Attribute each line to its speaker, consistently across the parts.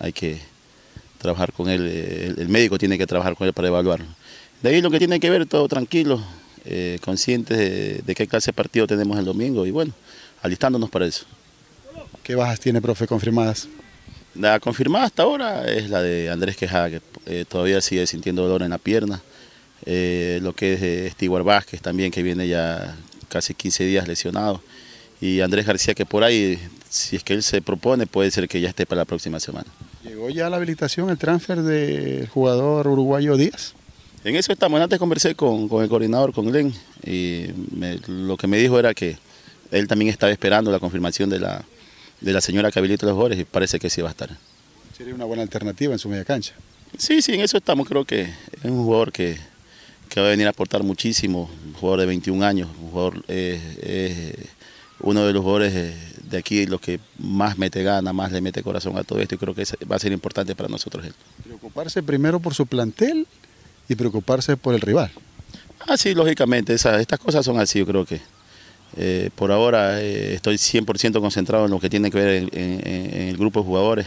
Speaker 1: hay que trabajar con él, eh, el, médico tiene que trabajar con él para evaluarlo. De ahí lo que tiene que ver, todo tranquilo, eh, conscientes de, qué clase de partido tenemos el domingo y bueno, alistándonos para eso. ¿Qué bajas tiene, profe, confirmadas? La confirmada hasta ahora es la de Andrés Quejada, que eh, todavía sigue sintiendo dolor en la pierna. lo que es de Vázquez también, que viene ya casi 15 días lesionado. Y Andrés García, que por ahí, si es que él se propone, puede ser que ya esté para la próxima semana ya la habilitación, el transfer del jugador uruguayo Díaz? En eso estamos. Antes conversé con, el coordinador, con Glenn, y lo que me dijo era que él también estaba esperando la confirmación de la, de la señora que habilita los jugadores y parece que sí va a estar.
Speaker 2: Sería una buena alternativa en su media cancha. Sí, sí, en eso estamos. Creo que es
Speaker 1: un jugador que, que va a venir a aportar muchísimo, un jugador de 21 años, un jugador, eh, eh, uno de los jugadores eh, de aquí lo que más mete gana, más le mete corazón a todo esto y creo que va a ser importante para nosotros esto.
Speaker 2: Preocuparse primero por su plantel y preocuparse
Speaker 1: por el rival. Ah, sí, lógicamente, estas cosas son así, yo creo que. Eh, por ahora eh, estoy 100% concentrado en lo que tiene que ver en, el grupo de jugadores,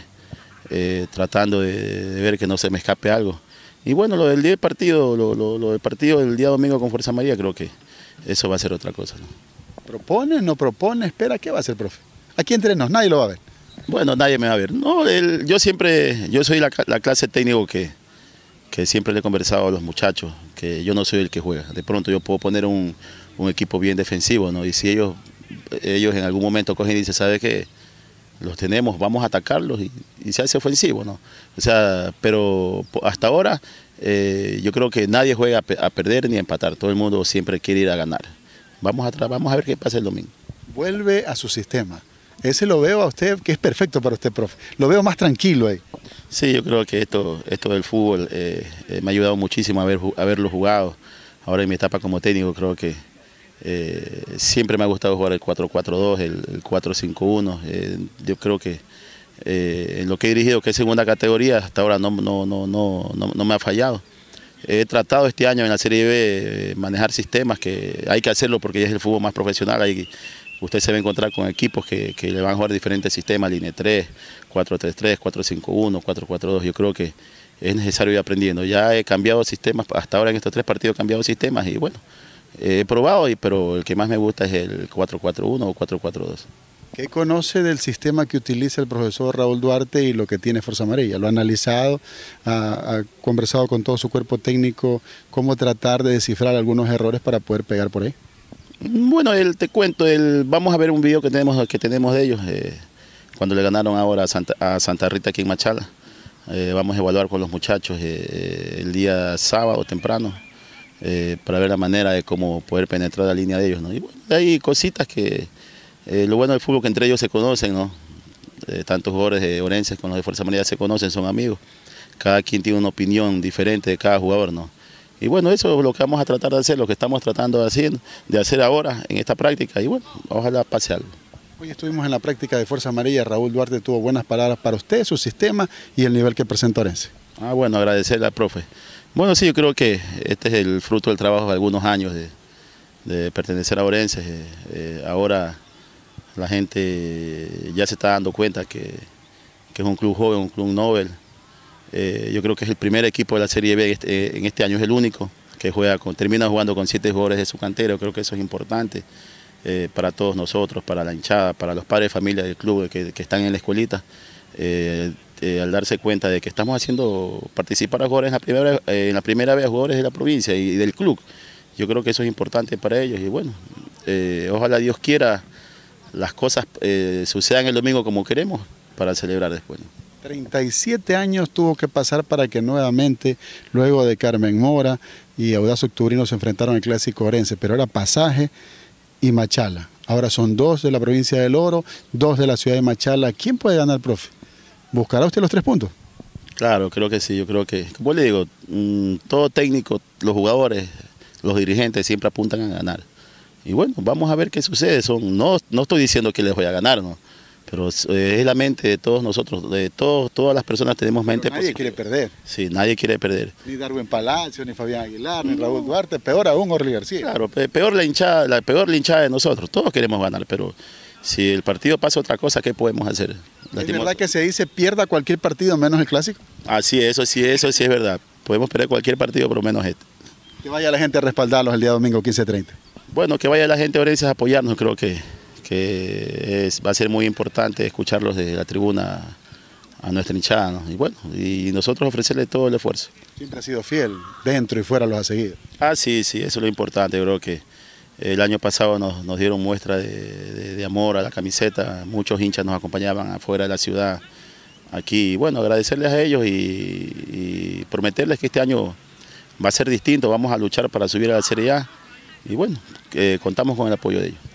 Speaker 1: eh, tratando de, ver que no se me escape algo. Y bueno, lo del día partido, lo, del partido del día domingo con Fuerza María, creo que eso va a ser otra cosa. ¿Propone, no propone, espera, qué va a hacer, profe? Aquí quién nadie lo va a ver. Bueno, nadie me va a ver. No, yo siempre, yo soy la, clase técnico que, que siempre le he conversado a los muchachos, que yo no soy el que juega. De pronto yo puedo poner un, equipo bien defensivo, ¿no? Y si ellos, ellos en algún momento cogen y dicen, ¿sabes qué? Los tenemos, vamos a atacarlos y, se hace ofensivo, ¿no? O sea, pero hasta ahora eh, yo creo que nadie juega a, perder ni a empatar. Todo el mundo siempre quiere ir a ganar. Vamos a, vamos a ver qué pasa el domingo.
Speaker 2: Vuelve a su sistema. Ese lo veo a usted, que es perfecto para usted, profe. Lo veo más tranquilo ahí.
Speaker 1: Sí, yo creo que esto, esto del fútbol eh, eh, me ha ayudado muchísimo a, ver, verlo jugado. Ahora en mi etapa como técnico creo que eh, siempre me ha gustado jugar el 4-4-2, el, 4-5-1. yo creo que en lo que he dirigido, que es segunda categoría, hasta ahora no, no, no, no, no me ha fallado he tratado este año en la Serie B manejar sistemas que hay que hacerlo porque ya es el fútbol más profesional, hay, usted se va a encontrar con equipos que, le van a jugar diferentes sistemas, línea 3, 4-3-3, 4-5-1, 4-4-2. Yo creo que es necesario ir aprendiendo. Ya he cambiado sistemas, hasta ahora en estos tres partidos he cambiado sistemas y bueno, he probado, pero el que más me gusta es el 4-4-1 o 4-4-2.
Speaker 2: ¿Qué conoce del sistema que utiliza el profesor Raúl Duarte y lo que tiene Fuerza Amarilla? ¿Lo ha analizado? ¿Ha, conversado con todo su cuerpo técnico? ¿Cómo tratar de descifrar algunos errores para poder pegar por ahí?
Speaker 1: Bueno, el, te cuento, el, vamos a ver un video que tenemos, que tenemos de ellos, eh, cuando le ganaron ahora a Santa, Rita aquí en Machala. Eh, vamos a evaluar con los muchachos eh, el día sábado temprano para ver la manera de cómo poder penetrar la línea de ellos. hay cositas que, lo bueno del fútbol que entre ellos se conocen, ¿no? tantos jugadores de Orense con los de Fuerza María se conocen, son amigos. Cada quien tiene una opinión diferente de cada jugador, ¿no? Y bueno, eso es lo que vamos a tratar de hacer, lo que estamos tratando de hacer, ahora en esta práctica. Y bueno, ojalá pase algo.
Speaker 2: Hoy estuvimos en la práctica de Fuerza Amarilla. Raúl Duarte tuvo buenas palabras para usted, su sistema y el nivel que presenta Orense.
Speaker 1: Ah, bueno, agradecerle al profe. Bueno, sí, yo creo que este es el fruto del trabajo de algunos años de, pertenecer a Orense. Eh, eh, ahora la gente ya se está dando cuenta que, que es un club joven, un club Nobel eh, yo creo que es el primer equipo de la Serie B este, eh, en este año, es el único que juega con, termina jugando con siete jugadores de su cantera. creo que eso es importante eh, para todos nosotros, para la hinchada, para los padres de familia del club que, están en la escuelita. al darse cuenta de que estamos haciendo participar a jugadores en la primera, vez, a jugadores de la provincia y del club. Yo creo que eso es importante para ellos y bueno, ojalá Dios quiera las cosas sucedan el domingo como queremos para celebrar después.
Speaker 2: 37 años tuvo que pasar para que nuevamente, luego de Carmen Mora y Audaz Octubrino, se enfrentaron al clásico orense, pero era Pasaje y Machala. Ahora son dos de la provincia del Oro, dos de la ciudad de Machala. ¿Quién puede ganar, profe? ¿Buscará usted los tres puntos?
Speaker 1: Claro, creo que sí, yo creo que, como le digo, mm, todo técnico, los jugadores, los dirigentes siempre apuntan a ganar. Y bueno, vamos a ver qué sucede. Son, no, no estoy diciendo que les voy a ganar, ¿no? Pero eh, es la mente de todos nosotros, de todos, todas las personas tenemos mente nadie quiere perder. Sí, nadie quiere perder.
Speaker 2: Ni Darwin Palacio, ni Fabián Aguilar, ni Raúl
Speaker 1: Duarte, peor aún Orly García. Claro, peor la hinchada, la peor hinchada de nosotros, todos queremos ganar, pero si el partido pasa otra cosa, ¿qué podemos hacer? la verdad que se dice pierda cualquier partido menos el clásico? Así es, eso sí, eso sí es verdad. Podemos perder cualquier partido, pero menos este. Que vaya la gente a respaldarlos el día domingo 15.30. Bueno, que vaya la gente a Orense a apoyarnos, creo que que va a ser muy importante escucharlos desde la tribuna a nuestra hinchada, y bueno, y nosotros ofrecerle todo el esfuerzo. Siempre ha sido fiel, dentro y fuera los ha seguido. Ah, sí, sí, eso es lo importante, creo que el año pasado nos, dieron muestra de, amor a la camiseta, muchos hinchas nos acompañaban afuera de la ciudad, aquí, y bueno, agradecerles a ellos y, prometerles que este año va a ser distinto, vamos a luchar para subir a la Serie A, y bueno, eh, contamos con el apoyo de ellos.